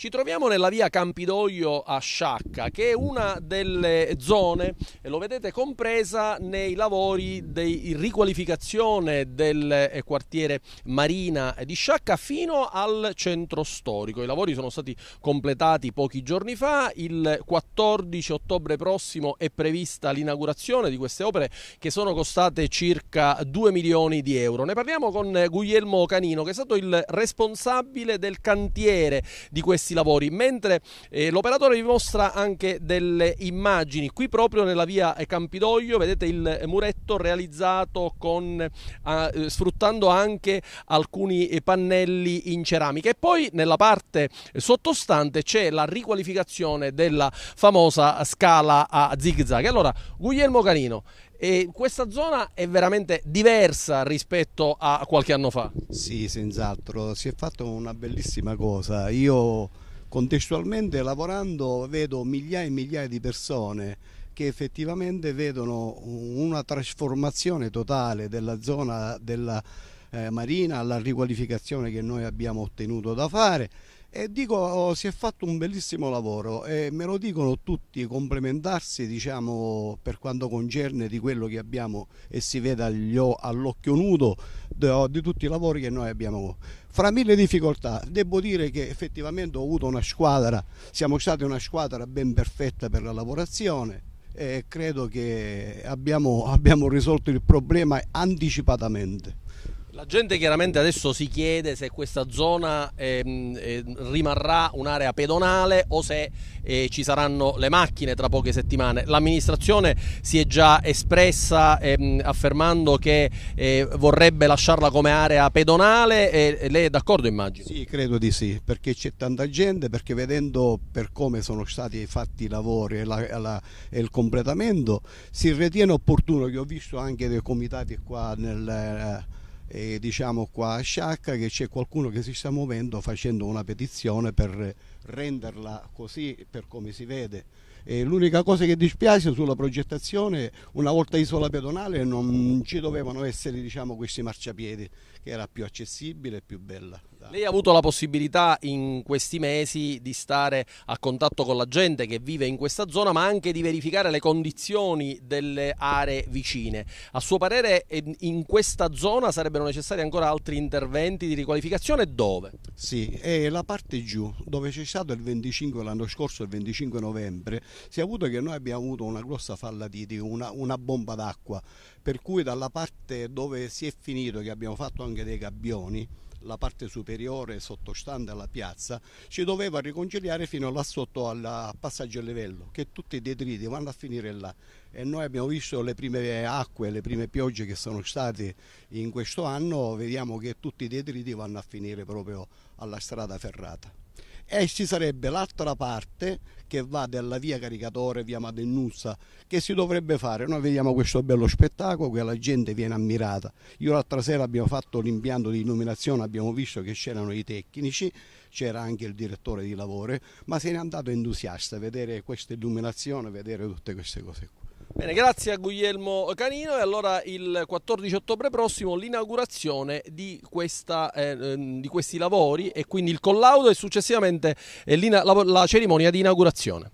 Ci troviamo nella via Campidoglio a Sciacca, che è una delle zone, lo vedete, compresa nei lavori di riqualificazione del eh, quartiere Marina di Sciacca fino al centro storico. I lavori sono stati completati pochi giorni fa, il 14 ottobre prossimo è prevista l'inaugurazione di queste opere che sono costate circa 2 milioni di euro. Ne parliamo con Guglielmo Canino che è stato il responsabile del cantiere di questi questi lavori, mentre eh, l'operatore vi mostra anche delle immagini, qui proprio nella via eh, Campidoglio vedete il muretto realizzato con, eh, sfruttando anche alcuni eh, pannelli in ceramica e poi nella parte eh, sottostante c'è la riqualificazione della famosa scala a zigzag. Allora, Guglielmo Canino, e questa zona è veramente diversa rispetto a qualche anno fa. Sì, senz'altro, si è fatta una bellissima cosa. Io contestualmente lavorando vedo migliaia e migliaia di persone che effettivamente vedono una trasformazione totale della zona della eh, marina, alla riqualificazione che noi abbiamo ottenuto da fare e dico, oh, si è fatto un bellissimo lavoro e me lo dicono tutti complementarsi diciamo, per quanto concerne di quello che abbiamo e si vede all'occhio nudo oh, di tutti i lavori che noi abbiamo. Fra mille difficoltà, devo dire che effettivamente ho avuto una squadra, siamo stati una squadra ben perfetta per la lavorazione e credo che abbiamo, abbiamo risolto il problema anticipatamente. La gente chiaramente adesso si chiede se questa zona eh, eh, rimarrà un'area pedonale o se eh, ci saranno le macchine tra poche settimane. L'amministrazione si è già espressa ehm, affermando che eh, vorrebbe lasciarla come area pedonale e lei è d'accordo immagino? Sì, credo di sì, perché c'è tanta gente, perché vedendo per come sono stati fatti i lavori e, la, la, e il completamento si ritiene opportuno, che ho visto anche dei comitati qua nel eh, eh, diciamo qua a Sciacca che c'è qualcuno che si sta muovendo facendo una petizione per renderla così per come si vede. E l'unica cosa che dispiace sulla progettazione, una volta isola pedonale non ci dovevano essere diciamo, questi marciapiedi, che era più accessibile e più bella. Lei ha avuto la possibilità in questi mesi di stare a contatto con la gente che vive in questa zona, ma anche di verificare le condizioni delle aree vicine. A suo parere in questa zona sarebbero necessari ancora altri interventi di riqualificazione dove? Sì, è la parte giù, dove ci fissato l'anno scorso il 25 novembre, si è avuto che noi abbiamo avuto una grossa falla di, di una, una bomba d'acqua, per cui dalla parte dove si è finito, che abbiamo fatto anche dei gabbioni, la parte superiore sottostante alla piazza, ci doveva riconciliare fino là sotto al passaggio a livello, che tutti i detriti vanno a finire là. E noi abbiamo visto le prime acque, le prime piogge che sono state in questo anno, vediamo che tutti i detriti vanno a finire proprio alla strada ferrata e ci sarebbe l'altra parte che va dalla via Caricatore, via Madennussa, che si dovrebbe fare. Noi vediamo questo bello spettacolo che la gente viene ammirata. Io l'altra sera abbiamo fatto l'impianto di illuminazione, abbiamo visto che c'erano i tecnici, c'era anche il direttore di lavoro, ma se n'è andato entusiasta a vedere questa illuminazione, a vedere tutte queste cose qua. Bene, grazie a Guglielmo Canino e allora il 14 ottobre prossimo l'inaugurazione di, eh, ehm, di, questi lavori e quindi il collaudo e successivamente eh, la, la cerimonia di inaugurazione.